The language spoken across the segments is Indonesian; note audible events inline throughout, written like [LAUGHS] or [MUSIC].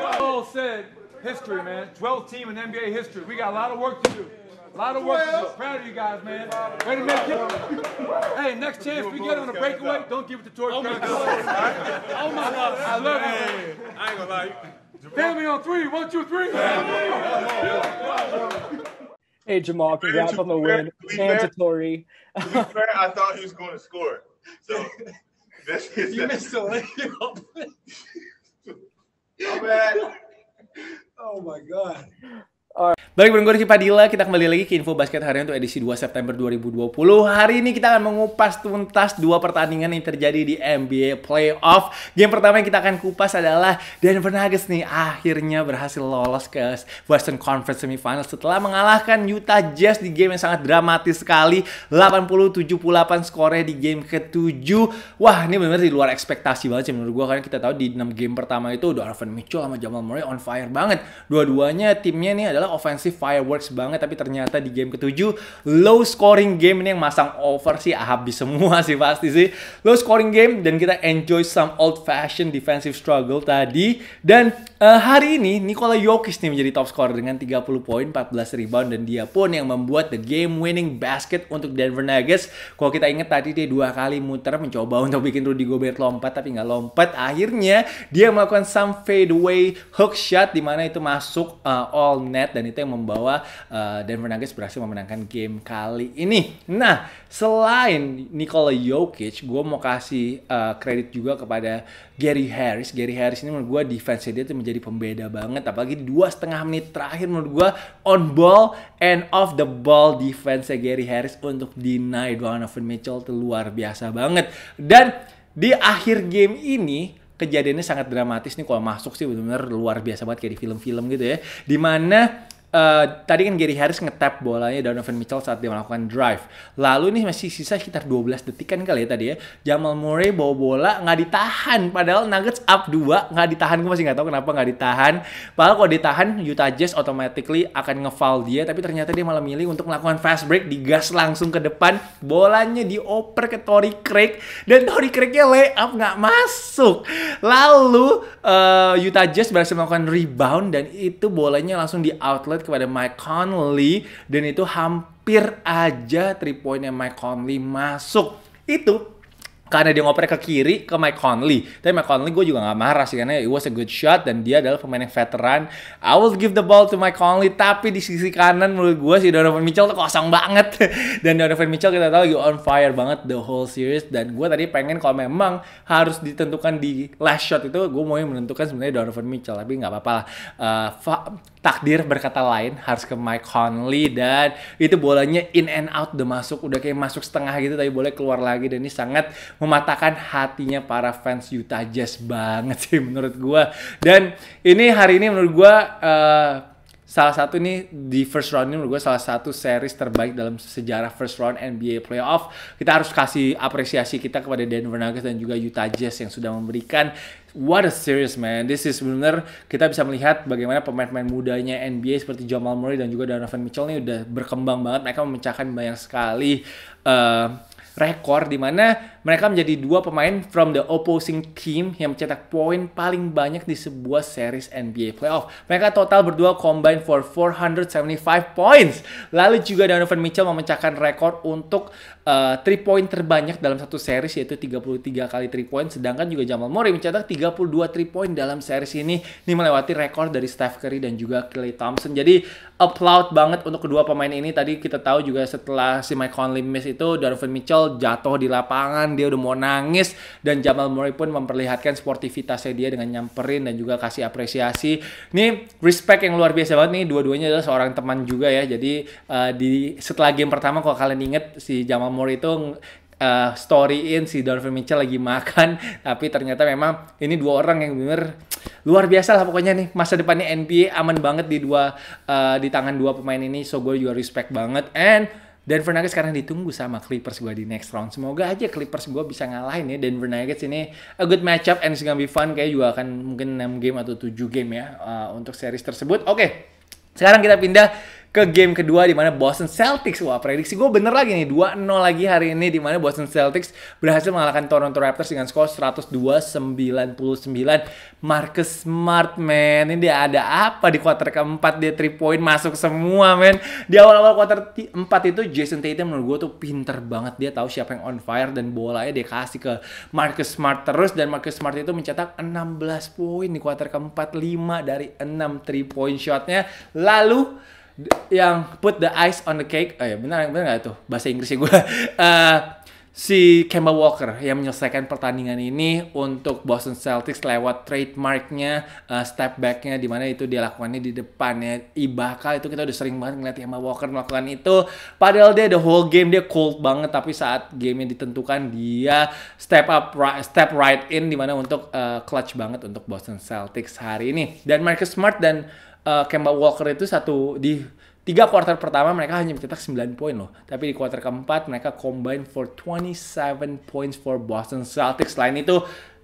All said, history, man. 12th team in NBA history. We got a lot of work to do. A lot of work to do. Proud of you guys, man. Wait a minute. Hey, next chance we get on a breakaway, don't give it to Torch Oh my God. Oh my God. I love you. I ain't gonna lie. Family on three. One, two, three. Hey, Jamal, congrats on the win. And to Tori. I thought he was going to score. So, [LAUGHS] this is you missed the layup. [LAUGHS] oh, man. Oh, my God. baik bareng gue Riki Padilla, kita kembali lagi ke Info Basket harian untuk edisi 2 September 2020. Hari ini kita akan mengupas tuntas dua pertandingan yang terjadi di NBA Playoff. Game pertama yang kita akan kupas adalah Denver Nuggets nih akhirnya berhasil lolos ke Western Conference Semifinal setelah mengalahkan Utah Jazz di game yang sangat dramatis sekali. 80-78 skornya di game ke-7. Wah, ini benar-benar di luar ekspektasi banget sih menurut gue karena kita tahu di 6 game pertama itu Donovan Mitchell sama Jamal Murray on fire banget. Dua-duanya timnya nih adalah offensive sih fireworks banget tapi ternyata di game ketujuh low scoring game ini yang masang over sih habis semua sih pasti sih low scoring game dan kita enjoy some old fashioned defensive struggle tadi dan uh, hari ini Nikola Jokic nih menjadi top scorer dengan 30 poin 14 rebound dan dia pun yang membuat the game winning basket untuk Denver Nuggets kalau kita ingat tadi dia dua kali muter mencoba [LAUGHS] untuk bikin Rudy Gobert lompat tapi nggak lompat akhirnya dia melakukan some fadeaway hook shot di mana itu masuk uh, all net dan itu yang membawa uh, Denver Nuggets berhasil memenangkan game kali ini. Nah, selain Nikola Jokic, gue mau kasih uh, eh, kredit juga kepada Gary Harris. Gary Harris ini menurut gue defense dia itu menjadi pembeda banget. Apalagi di dua setengah menit terakhir menurut gue on ball and off the ball defense Gary Harris untuk deny Donovan Mitchell itu luar biasa banget. Dan di akhir game ini kejadiannya sangat dramatis nih kalau masuk sih benar-benar luar biasa banget kayak di film-film gitu ya. Dimana Eh, tadi kan Gary Harris ngetap bolanya Donovan Mitchell saat dia melakukan drive. Lalu ini masih sisa sekitar 12 kan kali ya tadi ya. Jamal Murray bawa bola nggak ditahan. Padahal Nuggets up 2 nggak ditahan. Gue masih nggak tahu kenapa nggak ditahan. Padahal kalau ditahan Utah Jazz automatically akan ngefoul dia. Tapi ternyata dia malah milih untuk melakukan fast break. Digas langsung ke depan. Bolanya dioper ke Tory Craig. Dan Tory Craignya lay up nggak masuk. Lalu uh, Utah Jazz berhasil melakukan rebound. Dan itu bolanya langsung di outlet banget kepada Mike Conley dan itu hampir aja three pointnya Mike Conley masuk. Itu karena dia ngoper ke kiri ke Mike Conley. Tapi Mike Conley gue juga gak marah sih karena it was a good shot dan dia adalah pemain yang veteran. I will give the ball to Mike Conley tapi di sisi kanan menurut gue si Donovan Mitchell tuh kosong banget. [LAUGHS] dan Donovan Mitchell kita tahu lagi on fire banget the whole series dan gue tadi pengen kalau memang harus ditentukan di last shot itu gue mau yang menentukan sebenarnya Donovan Mitchell tapi nggak apa-apa lah. Uh, takdir berkata lain harus ke Mike Conley dan itu bolanya in and out udah masuk udah kayak masuk setengah gitu tapi boleh keluar lagi dan ini sangat mematahkan hatinya para fans Utah Jazz banget sih menurut gua dan ini hari ini menurut gua uh, salah satu ini di first round ini menurut gue salah satu series terbaik dalam sejarah first round NBA playoff. Kita harus kasih apresiasi kita kepada Denver Nuggets dan juga Utah Jazz yang sudah memberikan what a series man. This is benar kita bisa melihat bagaimana pemain-pemain mudanya NBA seperti Jamal Murray dan juga Donovan Mitchell ini udah berkembang banget. Mereka memecahkan banyak sekali uh, rekor di mana mereka menjadi dua pemain from the opposing team yang mencetak poin paling banyak di sebuah series NBA playoff. Mereka total berdua combine for 475 points. Lalu juga Donovan Mitchell memecahkan rekor untuk uh, three point terbanyak dalam satu series yaitu 33 kali three point sedangkan juga Jamal Murray mencetak 32 three point dalam series ini ini melewati rekor dari Steph Curry dan juga Klay Thompson jadi applaud banget untuk kedua pemain ini tadi kita tahu juga setelah si Mike Conley miss itu Donovan Mitchell jatuh di lapangan dia udah mau nangis dan Jamal Murray pun memperlihatkan sportivitasnya dia dengan nyamperin dan juga kasih apresiasi ini respect yang luar biasa banget nih dua-duanya adalah seorang teman juga ya jadi uh, di setelah game pertama kalau kalian inget si Jamal rumor itu uh, storyin si Donovan Mitchell lagi makan [LAUGHS] tapi ternyata memang ini dua orang yang bener luar biasa lah pokoknya nih masa depannya NBA aman banget di dua uh, di tangan dua pemain ini so gue juga respect banget and Denver Nuggets sekarang ditunggu sama Clippers gue di next round. Semoga aja Clippers gue bisa ngalahin ya Denver Nuggets ini a good matchup and it's gonna be fun. Kayak juga akan mungkin 6 game atau 7 game ya uh, untuk series tersebut. Oke, okay. sekarang kita pindah ke game kedua di mana Boston Celtics. Wah, prediksi gue bener lagi nih. 2-0 lagi hari ini di mana Boston Celtics berhasil mengalahkan Toronto Raptors dengan skor 102-99. Marcus Smart, man. Ini dia ada apa di kuarter keempat dia 3 point masuk semua, men. Di awal-awal kuarter 4 itu Jason Tatum menurut gue tuh pinter banget. Dia tahu siapa yang on fire dan bolanya dia kasih ke Marcus Smart terus dan Marcus Smart itu mencetak 16 poin di kuarter keempat 5 dari 6 3 point shotnya. Lalu yang put the ice on the cake. Oh ya benar benar nggak tuh bahasa Inggrisnya gue. [LAUGHS] Uh, si Kemba Walker yang menyelesaikan pertandingan ini untuk Boston Celtics lewat trademarknya, uh, step backnya, di mana itu dia lakukannya di depannya. Ibaka itu kita udah sering banget ngeliat Kemba Walker melakukan itu. Padahal dia the whole game dia cold banget, tapi saat gamenya ditentukan dia step up, right, step right in, di mana untuk uh, clutch banget untuk Boston Celtics hari ini. Dan Marcus Smart dan uh, Kemba Walker itu satu di tiga quarter pertama mereka hanya mencetak 9 poin loh. Tapi di quarter keempat mereka combine for 27 points for Boston Celtics. Selain itu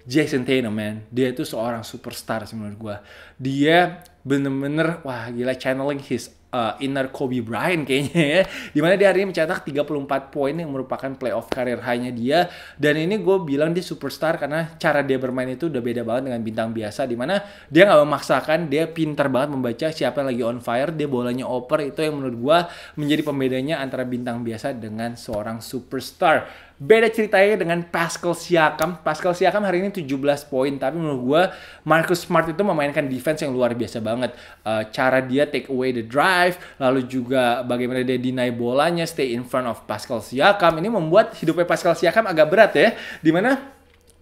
Jason Tatum man, dia itu seorang superstar sih menurut gue. Dia bener-bener wah gila channeling his uh, inner Kobe Bryant kayaknya ya. Dimana dia hari ini mencetak 34 poin yang merupakan playoff karir high dia. Dan ini gue bilang dia superstar karena cara dia bermain itu udah beda banget dengan bintang biasa. Dimana dia gak memaksakan, dia pintar banget membaca siapa yang lagi on fire, dia bolanya oper. Itu yang menurut gue menjadi pembedanya antara bintang biasa dengan seorang superstar. Beda ceritanya dengan Pascal Siakam. Pascal Siakam hari ini 17 poin, tapi menurut gue Marcus Smart itu memainkan defense yang luar biasa banget. Uh, cara dia take away the drive, lalu juga bagaimana dia deny bolanya, stay in front of Pascal Siakam. Ini membuat hidupnya Pascal Siakam agak berat ya. Dimana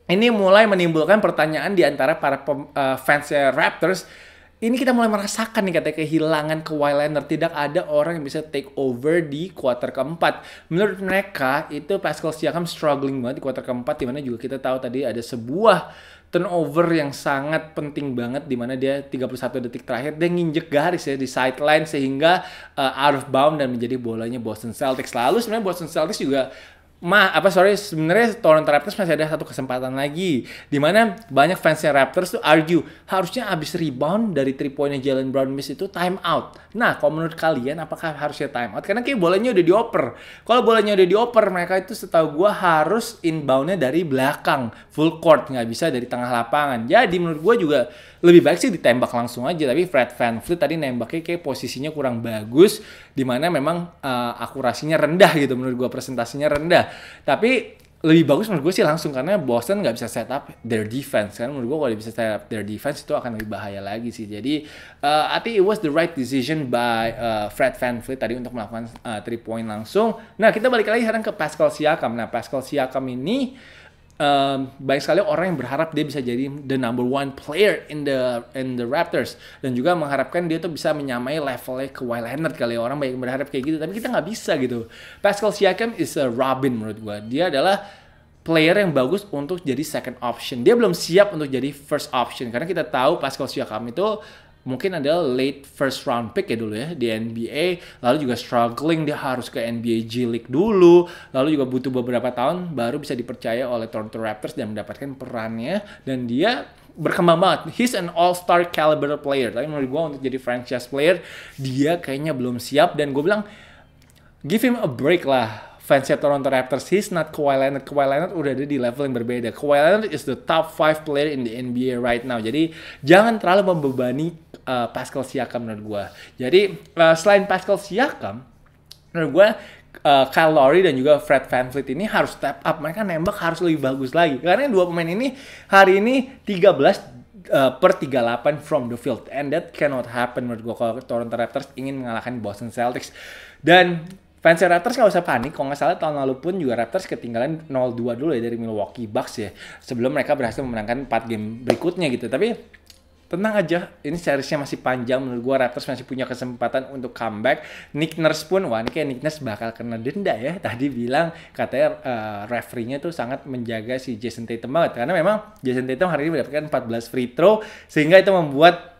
ini mulai menimbulkan pertanyaan di antara para uh, fansnya Raptors ini kita mulai merasakan nih katanya kehilangan kewilder tidak ada orang yang bisa take over di quarter keempat menurut mereka itu Pascal Siakam struggling banget di quarter keempat dimana juga kita tahu tadi ada sebuah turnover yang sangat penting banget dimana dia 31 detik terakhir dia nginjek garis ya di sideline sehingga uh, out of bound dan menjadi bolanya Boston Celtics lalu sebenarnya Boston Celtics juga Ma, apa sorry sebenarnya Toronto Raptors masih ada satu kesempatan lagi di mana banyak fansnya Raptors tuh argue harusnya abis rebound dari three pointnya Jalen Brown miss itu time out. Nah, kalau menurut kalian apakah harusnya time out? Karena kayak bolanya udah dioper. Kalau bolanya udah dioper, mereka itu setahu gue harus inboundnya dari belakang, full court nggak bisa dari tengah lapangan. Jadi menurut gue juga lebih baik sih ditembak langsung aja tapi Fred Van Fleet tadi nembaknya kayak posisinya kurang bagus dimana memang uh, akurasinya rendah gitu menurut gue presentasinya rendah tapi lebih bagus menurut gue sih langsung karena Boston nggak bisa set up their defense kan menurut gue kalau bisa set up their defense itu akan lebih bahaya lagi sih jadi uh, I think it was the right decision by uh, Fred VanVleet tadi untuk melakukan uh, three point langsung nah kita balik lagi sekarang ke Pascal Siakam nah Pascal Siakam ini um, banyak sekali orang yang berharap dia bisa jadi the number one player in the in the Raptors dan juga mengharapkan dia tuh bisa menyamai levelnya ke Kawhi Leonard kali orang banyak berharap kayak gitu tapi kita nggak bisa gitu Pascal Siakam is a Robin menurut gua dia adalah player yang bagus untuk jadi second option dia belum siap untuk jadi first option karena kita tahu Pascal Siakam itu mungkin adalah late first round pick ya dulu ya di NBA lalu juga struggling dia harus ke NBA G League dulu lalu juga butuh beberapa tahun baru bisa dipercaya oleh Toronto Raptors dan mendapatkan perannya dan dia berkembang banget. He's an all-star caliber player. Tapi menurut gue untuk jadi franchise player, dia kayaknya belum siap. Dan gue bilang, give him a break lah fansnya Toronto Raptors. He's not Kawhi Leonard. Kawhi Leonard udah ada di level yang berbeda. Kawhi Leonard is the top 5 player in the NBA right now. Jadi jangan terlalu membebani uh, Pascal Siakam menurut gue. Jadi uh, selain Pascal Siakam, menurut gue uh, Kyle Lowry dan juga Fred VanVleet ini harus step up. Mereka nembak harus lebih bagus lagi. Karena dua pemain ini hari ini 13 Uh, eh, per 38 from the field and that cannot happen menurut gue kalau Toronto Raptors ingin mengalahkan Boston Celtics dan fans Raptors nggak usah panik. Kalau nggak salah tahun lalu pun juga Raptors ketinggalan 0-2 dulu ya dari Milwaukee Bucks ya. Sebelum mereka berhasil memenangkan 4 game berikutnya gitu. Tapi tenang aja ini seriesnya masih panjang menurut gua Raptors masih punya kesempatan untuk comeback Nick Nurse pun wah ini kayak Nick Nurse bakal kena denda ya [LAUGHS] tadi bilang katanya uh, referee-nya tuh sangat menjaga si Jason Tatum banget karena memang Jason Tatum hari ini mendapatkan 14 free throw sehingga itu membuat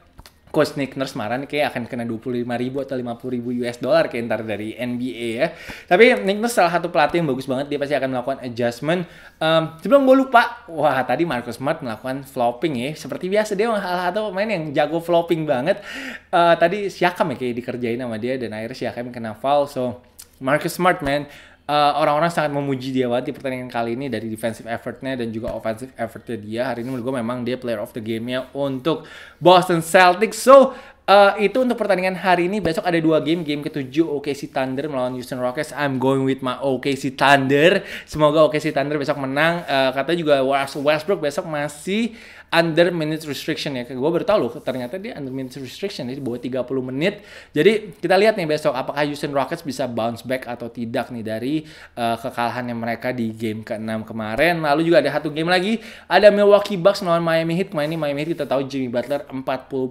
coach Nick Nurse Maran kayak akan kena 25 ribu atau 50 ribu US dollar kayak ntar dari NBA ya. Tapi Nick Nurse salah satu pelatih yang bagus banget, dia pasti akan melakukan adjustment. Um, sebelum gue lupa, wah tadi Marcus Smart melakukan flopping ya. Seperti biasa dia salah satu pemain yang jago flopping banget. Uh, tadi Siakam ya kayak dikerjain sama dia dan akhirnya Siakam kena foul. So Marcus Smart man, orang eh, orang-orang sangat memuji dia banget di pertandingan kali ini dari defensive effortnya dan juga offensive effortnya dia. Hari ini menurut gue memang dia player of the game-nya untuk Boston Celtics. So Uh, itu untuk pertandingan hari ini. Besok ada dua game. Game ketujuh OKC Thunder melawan Houston Rockets. I'm going with my OKC Thunder. Semoga OKC Thunder besok menang. Uh, katanya juga Westbrook besok masih under minute restriction ya. Gue baru tahu loh, ternyata dia under minute restriction, jadi bawah 30 menit. Jadi kita lihat nih besok apakah Houston Rockets bisa bounce back atau tidak nih dari uh, kekalahannya mereka di game ke-6 kemarin. Lalu juga ada satu game lagi, ada Milwaukee Bucks lawan Miami Heat. Main ini Miami Heat kita tahu Jimmy Butler 40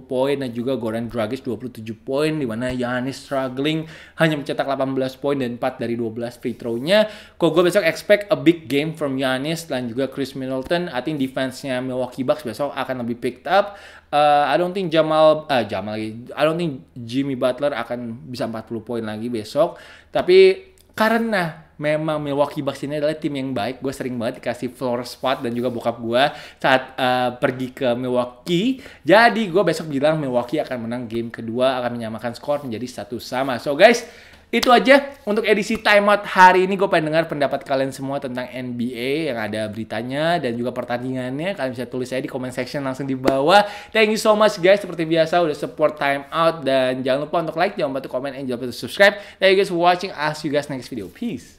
poin dan juga Goran Dragic 27 poin di mana Giannis struggling hanya mencetak 18 poin dan 4 dari 12 free throw-nya. Kok gue besok expect a big game from Giannis dan juga Chris Middleton. I think defense-nya Milwaukee Bucks besok akan lebih picked up. Uh, I don't think Jamal uh, Jamal lagi. I don't think Jimmy Butler akan bisa 40 poin lagi besok. Tapi karena memang Milwaukee Bucks ini adalah tim yang baik. Gue sering banget dikasih floor spot dan juga bokap gue saat uh, pergi ke Milwaukee. Jadi gue besok bilang Milwaukee akan menang game kedua, akan menyamakan skor menjadi satu sama. So guys, itu aja untuk edisi timeout hari ini. Gue pengen dengar pendapat kalian semua tentang NBA yang ada beritanya dan juga pertandingannya. Kalian bisa tulis aja di comment section langsung di bawah. Thank you so much guys. Seperti biasa udah support timeout dan jangan lupa untuk like, jangan lupa untuk comment, and jangan lupa untuk subscribe. Thank you guys for watching. I'll see you guys next video. Peace.